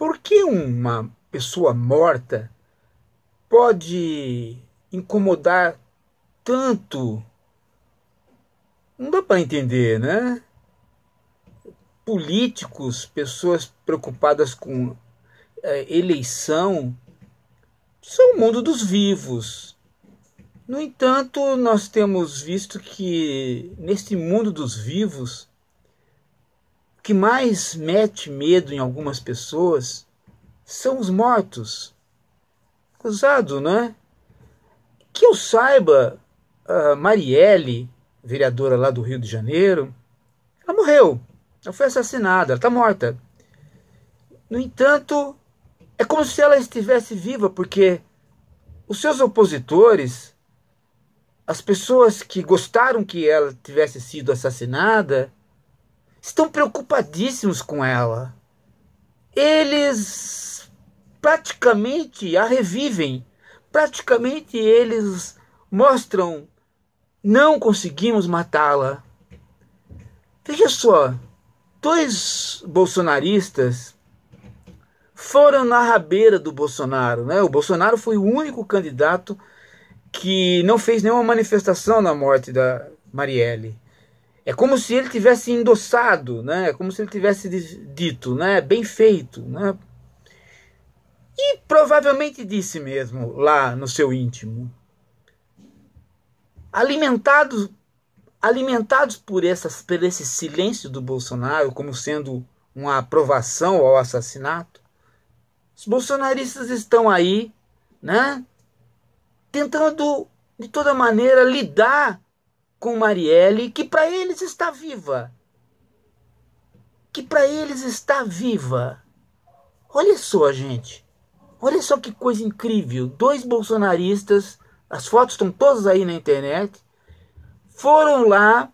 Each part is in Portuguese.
Por que uma pessoa morta pode incomodar tanto? Não dá para entender, né? Políticos, pessoas preocupadas com é, eleição, são o mundo dos vivos. No entanto, nós temos visto que neste mundo dos vivos que mais mete medo em algumas pessoas são os mortos. Acusado, né? Que eu saiba, a Marielle, vereadora lá do Rio de Janeiro, ela morreu. Ela foi assassinada, ela está morta. No entanto, é como se ela estivesse viva, porque os seus opositores, as pessoas que gostaram que ela tivesse sido assassinada, estão preocupadíssimos com ela. Eles praticamente a revivem, praticamente eles mostram não conseguimos matá-la. Veja só, dois bolsonaristas foram na rabeira do Bolsonaro, né? O Bolsonaro foi o único candidato que não fez nenhuma manifestação na morte da Marielle. É como se ele tivesse endossado, né? É como se ele tivesse dito, né? Bem feito, né? E provavelmente disse mesmo lá no seu íntimo. Alimentados, alimentados por, essas, por esse silêncio do Bolsonaro como sendo uma aprovação ao assassinato, os bolsonaristas estão aí, né? Tentando de toda maneira lidar com Marielle, que para eles está viva. Que para eles está viva. Olha só, gente. Olha só que coisa incrível. Dois bolsonaristas, as fotos estão todas aí na internet, foram lá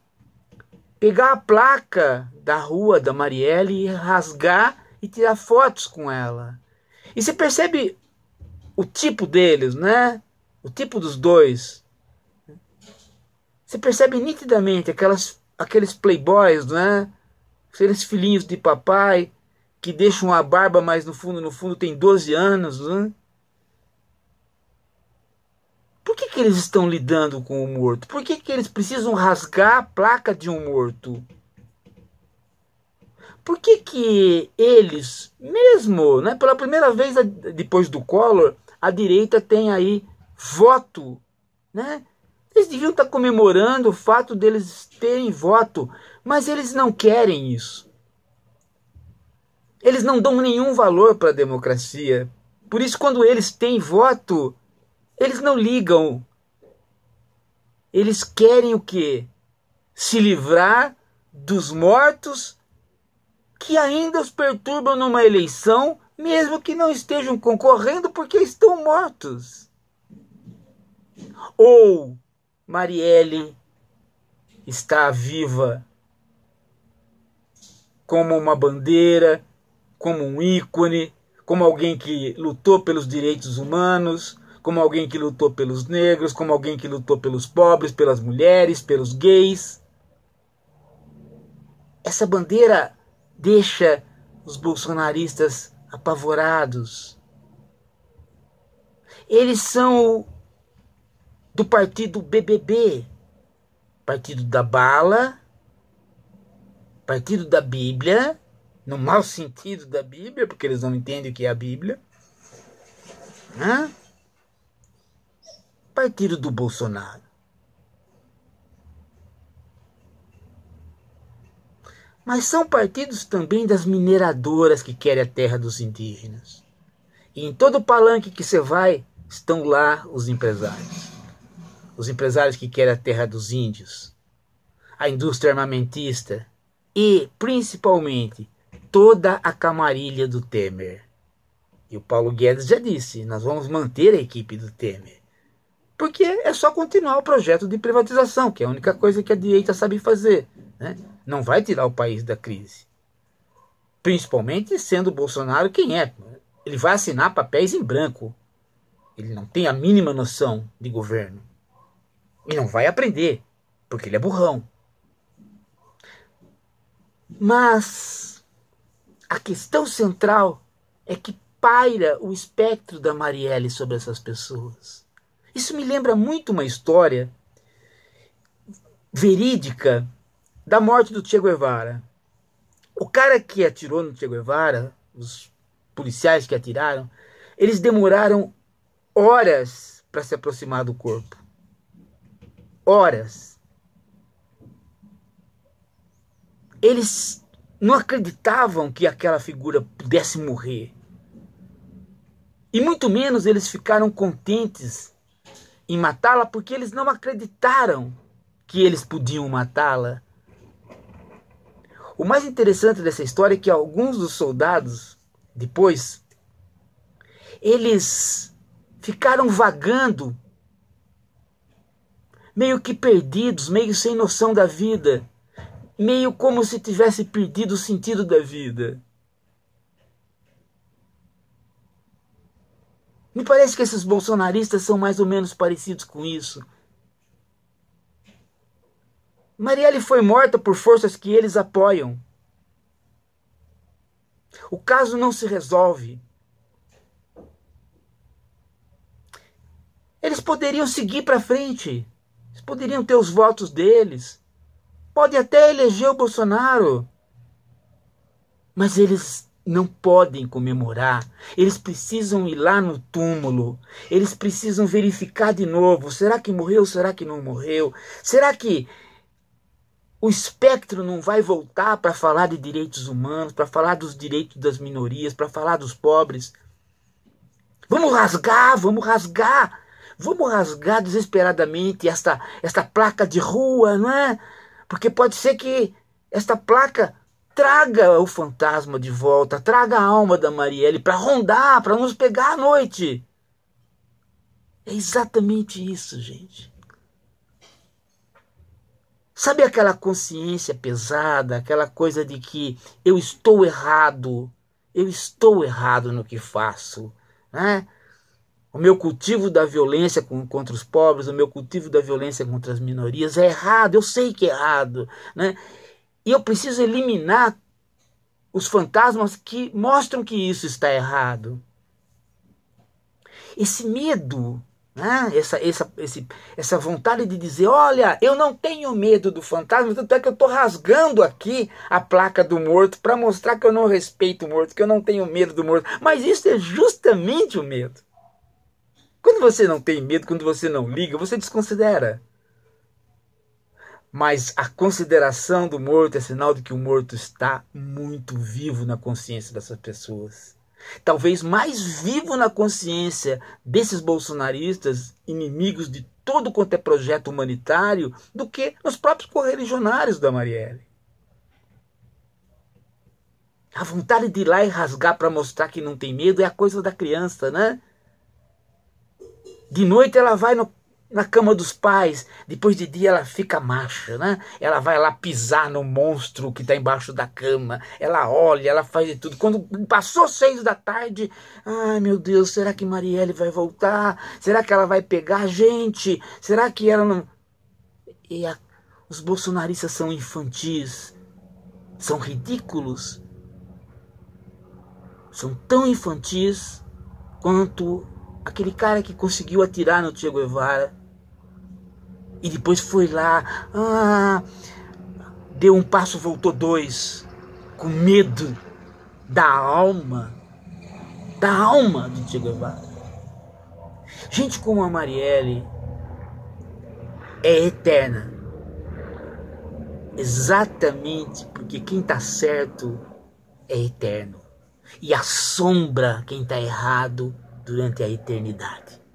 pegar a placa da rua da Marielle, rasgar e tirar fotos com ela. E você percebe o tipo deles, né? O tipo dos dois. Você percebe nitidamente aquelas, aqueles playboys, né? Aqueles filhinhos de papai que deixam a barba, mas no fundo, no fundo tem 12 anos, né? Por que, que eles estão lidando com o morto? Por que, que eles precisam rasgar a placa de um morto? Por que, que eles, mesmo, né, pela primeira vez depois do Collor, a direita tem aí voto, né? Eles deviam estar comemorando o fato deles terem voto, mas eles não querem isso. Eles não dão nenhum valor para a democracia. Por isso, quando eles têm voto, eles não ligam. Eles querem o quê? Se livrar dos mortos que ainda os perturbam numa eleição, mesmo que não estejam concorrendo porque estão mortos. Ou Marielle está viva como uma bandeira, como um ícone, como alguém que lutou pelos direitos humanos, como alguém que lutou pelos negros, como alguém que lutou pelos pobres, pelas mulheres, pelos gays. Essa bandeira deixa os bolsonaristas apavorados. Eles são do partido BBB, partido da bala, partido da Bíblia, no mau sentido da Bíblia, porque eles não entendem o que é a Bíblia, né? partido do Bolsonaro. Mas são partidos também das mineradoras que querem a terra dos indígenas. E em todo palanque que você vai, estão lá os empresários os empresários que querem a terra dos índios, a indústria armamentista e, principalmente, toda a camarilha do Temer. E o Paulo Guedes já disse: nós vamos manter a equipe do Temer. Porque é só continuar o projeto de privatização, que é a única coisa que a direita sabe fazer. Né? Não vai tirar o país da crise. Principalmente sendo Bolsonaro quem é. Ele vai assinar papéis em branco. Ele não tem a mínima noção de governo. E não vai aprender, porque ele é burrão. Mas a questão central é que paira o espectro da Marielle sobre essas pessoas. Isso me lembra muito uma história verídica da morte do Che Guevara. O cara que atirou no Che Guevara, os policiais que atiraram, eles demoraram horas para se aproximar do corpo horas. Eles não acreditavam que aquela figura pudesse morrer. E muito menos eles ficaram contentes em matá-la porque eles não acreditaram que eles podiam matá-la. O mais interessante dessa história é que alguns dos soldados, depois, eles ficaram vagando meio que perdidos, meio sem noção da vida, meio como se tivesse perdido o sentido da vida. Me parece que esses bolsonaristas são mais ou menos parecidos com isso. Marielle foi morta por forças que eles apoiam. O caso não se resolve. Eles poderiam seguir para frente. Eles poderiam ter os votos deles. Pode até eleger o Bolsonaro. Mas eles não podem comemorar. Eles precisam ir lá no túmulo. Eles precisam verificar de novo: será que morreu? Será que não morreu? Será que o espectro não vai voltar para falar de direitos humanos, para falar dos direitos das minorias, para falar dos pobres? Vamos rasgar, vamos rasgar Vamos rasgar desesperadamente esta, esta placa de rua, não é? Porque pode ser que esta placa traga o fantasma de volta, traga a alma da Marielle para rondar, para nos pegar à noite. É exatamente isso, gente. Sabe aquela consciência pesada, aquela coisa de que eu estou errado, eu estou errado no que faço, né? O meu cultivo da violência contra os pobres, o meu cultivo da violência contra as minorias é errado, eu sei que é errado. Né? E eu preciso eliminar os fantasmas que mostram que isso está errado. Esse medo, né? essa, essa, esse, essa vontade de dizer: olha, eu não tenho medo do fantasma, tanto é que eu estou rasgando aqui a placa do morto para mostrar que eu não respeito o morto, que eu não tenho medo do morto. Mas isso é justamente o medo. Quando você não tem medo, quando você não liga, você desconsidera. Mas a consideração do morto é sinal de que o morto está muito vivo na consciência dessas pessoas. Talvez mais vivo na consciência desses bolsonaristas, inimigos de todo quanto é projeto humanitário, do que nos próprios correligionários da Marielle. A vontade de ir lá e rasgar para mostrar que não tem medo é a coisa da criança, né? De noite ela vai no, na cama dos pais, depois de dia ela fica macha, né? Ela vai lá pisar no monstro que está embaixo da cama, ela olha, ela faz de tudo. Quando passou seis da tarde, ai meu Deus, será que Marielle vai voltar? Será que ela vai pegar a gente? Será que ela não. E a... os bolsonaristas são infantis, são ridículos, são tão infantis quanto aquele cara que conseguiu atirar no Che Guevara e depois foi lá, ah, deu um passo, voltou dois, com medo da alma, da alma do Che Guevara. Gente como a Marielle é eterna. Exatamente porque quem está certo é eterno. E assombra quem está errado durante a eternidade.